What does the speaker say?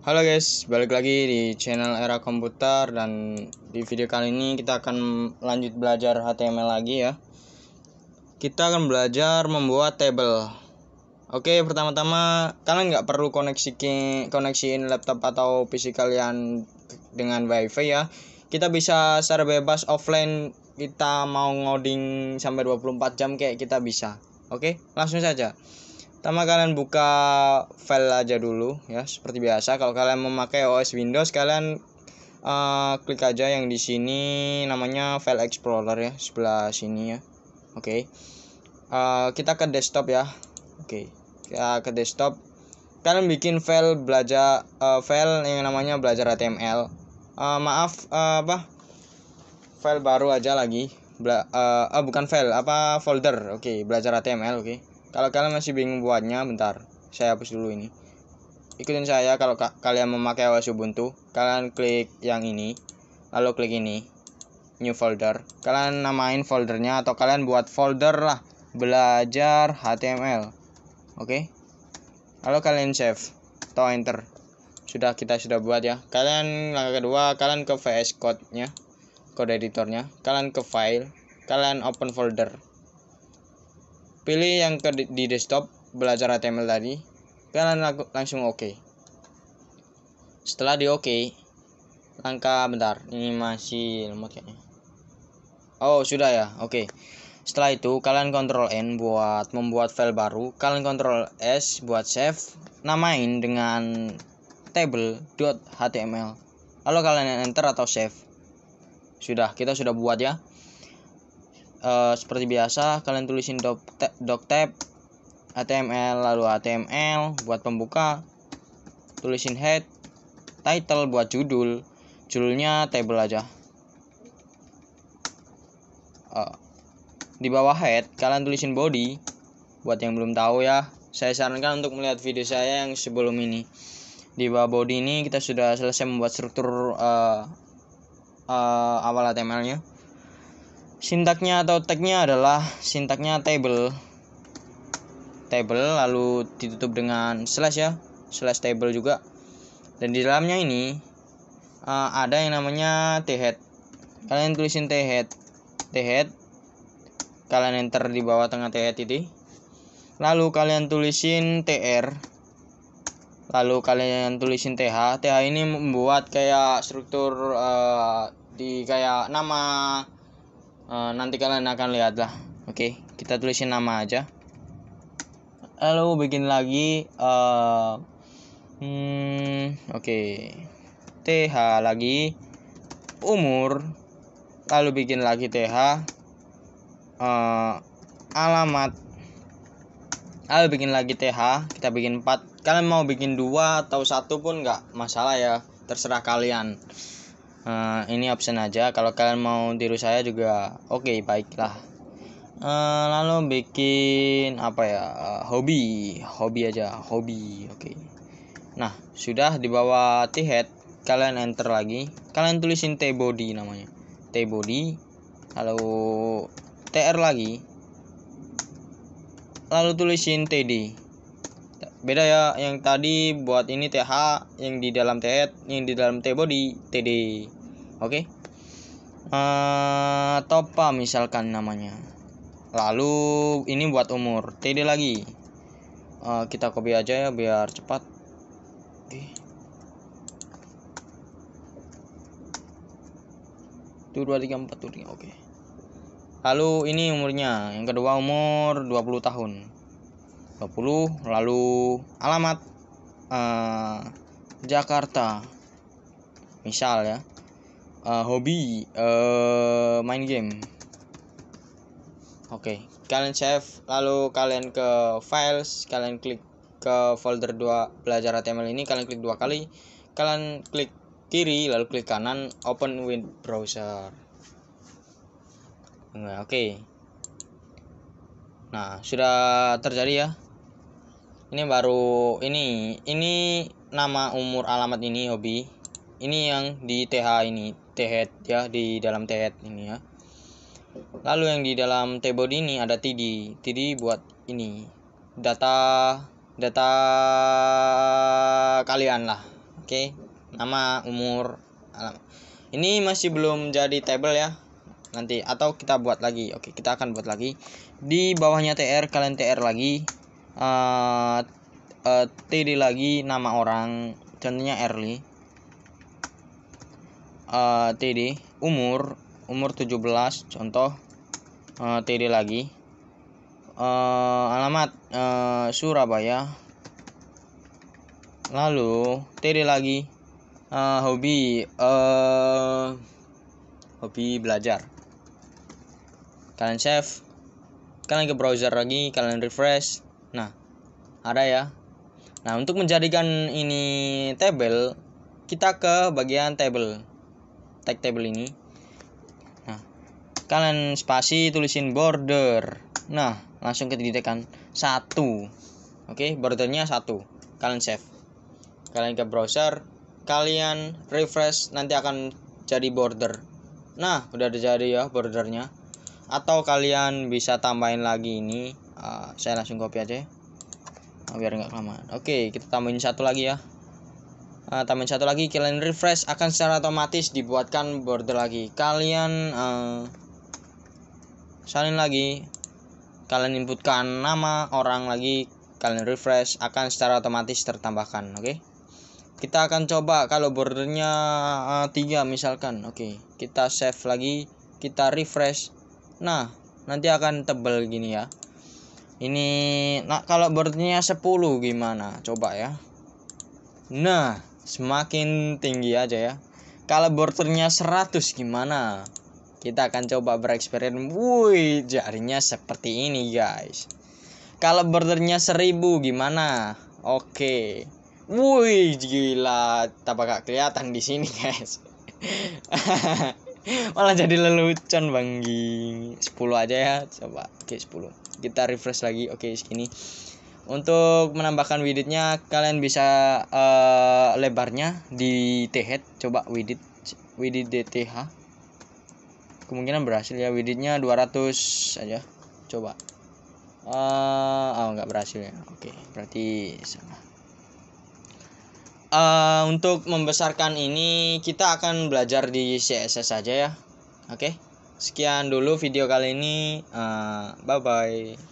Halo guys, balik lagi di channel Era Komputer dan di video kali ini kita akan lanjut belajar HTML lagi ya. Kita akan belajar membuat table. Oke, pertama-tama kalian nggak perlu koneksi koneksiin laptop atau PC kalian dengan WiFi ya. Kita bisa secara bebas offline kita mau ngoding sampai 24 jam kayak kita bisa. Oke, langsung saja. Pertama kalian buka file aja dulu ya seperti biasa. Kalau kalian memakai OS Windows kalian uh, klik aja yang di sini namanya File Explorer ya sebelah sini ya. Oke. Okay. Uh, eh, kita ke desktop ya. Oke. Okay. Kita ke desktop. Kalian bikin file belajar uh, file yang namanya belajar HTML. Uh, maaf uh, apa? File baru aja lagi. Bela uh, uh, bukan file apa folder. Oke, okay. belajar HTML oke. Okay kalau kalian masih bingung buatnya, bentar, saya hapus dulu ini. Ikutin saya kalau ka kalian memakai OS Ubuntu, kalian klik yang ini, lalu klik ini, new folder. Kalian namain foldernya atau kalian buat folder lah, belajar HTML. Oke. Okay? Lalu kalian save atau enter. Sudah kita sudah buat ya. Kalian langkah kedua, kalian ke VS Code-nya, kode editornya. Kalian ke file, kalian open folder pilih yang ke di desktop belajar HTML tadi kalian lang langsung oke okay. setelah di oke okay, langkah bentar ini masih lemot kayaknya oh sudah ya oke okay. setelah itu kalian kontrol N buat membuat file baru kalian kontrol S buat save namain dengan table.html lalu kalian enter atau save sudah kita sudah buat ya uh, seperti biasa kalian tulisin doc, tab HTML lalu HTML buat pembuka tulisin head title buat judul judulnya table aja uh, di bawah head kalian tulisin body buat yang belum tahu ya saya sarankan untuk melihat video saya yang sebelum ini di bawah body ini kita sudah selesai membuat struktur uh, uh, awal HTML-nya Sintaknya atau tagnya adalah sintaknya table table lalu ditutup dengan slash ya slash table juga dan di dalamnya ini uh, ada yang namanya t kalian tulisin t head kalian enter di bawah tengah t head itu lalu kalian tulisin tr lalu kalian tulisin th th ini membuat kayak struktur uh, di kayak nama Eh, nanti kalian akan lihat lah oke okay, kita tulisin nama aja lalu bikin lagi uh, hmm, oke okay. th lagi umur lalu bikin lagi th uh, eh, alamat lalu bikin lagi th kita bikin 4 kalian mau bikin dua atau satu pun nggak masalah ya terserah kalian uh, ini option aja kalau kalian mau tiru saya juga oke okay, baiklah uh, lalu bikin apa ya uh, hobi hobi aja hobi oke okay. nah sudah di bawah t head kalian enter lagi kalian tulisin t body namanya t body lalu tr lagi lalu tulisin td beda ya yang tadi buat ini TH yang di dalam TH yang di dalam T di TD oke okay? uh, eh, topa misalkan namanya lalu ini buat umur TD lagi uh, kita copy aja ya biar cepat okay. tuh dua tiga empat oke okay. lalu ini umurnya yang kedua umur 20 tahun 20 lalu alamat uh, Jakarta misal ya uh, hobi uh, main game oke okay. kalian save lalu kalian ke files kalian klik ke folder 2 belajar HTML ini kalian klik dua kali kalian klik kiri lalu klik kanan open with browser oke okay. Nah, sudah terjadi ya ini baru ini ini nama umur alamat ini hobi ini yang di TH ini TH e ya di dalam TH e ini ya lalu yang di dalam table ini ada TD TD buat ini data data kalian lah oke okay? nama umur alamat ini masih belum jadi table ya nanti atau kita buat lagi oke okay, kita akan buat lagi di bawahnya TR kalian TR lagi uh, eh, uh, eh, TD lagi nama orang contohnya Erli uh, eh, TD umur umur 17 contoh uh, TD lagi uh, alamat uh, Surabaya lalu TD lagi uh, hobi uh, hobi belajar kalian save kalian ke browser lagi kalian refresh Nah, ada ya. Nah, untuk menjadikan ini table, kita ke bagian table. Tag table ini. Nah, kalian spasi tulisin border. Nah, langsung ketikkan satu. Oke, okay, bordernya satu. Kalian save. Kalian ke browser, kalian refresh nanti akan jadi border. Nah, udah jadi ya bordernya. Atau kalian bisa tambahin lagi ini Ah, saya langsung copy aja ya. ah, biar nggak kelamaan oke kita tambahin satu lagi ya uh, tambahin satu lagi kalian refresh akan secara otomatis dibuatkan border lagi kalian uh, salin lagi kalian inputkan nama orang lagi kalian refresh akan secara otomatis tertambahkan oke okay? kita akan coba kalau bordernya uh, 3 misalkan oke okay. kita save lagi kita refresh nah nanti akan tebel gini ya ini nah kalau bordernya 10 gimana coba ya nah semakin tinggi aja ya kalau bordernya 100 gimana kita akan coba bereksperimen wuih jarinya seperti ini guys kalau bordernya 1000 gimana oke wuih gila tambah gak kelihatan di sini guys malah jadi lelucon bang 10 aja ya coba oke 10 kita refresh lagi oke okay, segini untuk menambahkan widitnya kalian bisa uh, lebarnya di e t coba widit widit dth kemungkinan berhasil ya widthnya 200 aja coba uh, oh nggak berhasil ya oke okay, berarti sama uh, untuk membesarkan ini kita akan belajar di CSS saja ya oke okay? Sekian dulu video kali ini. Uh, eh, bye bye.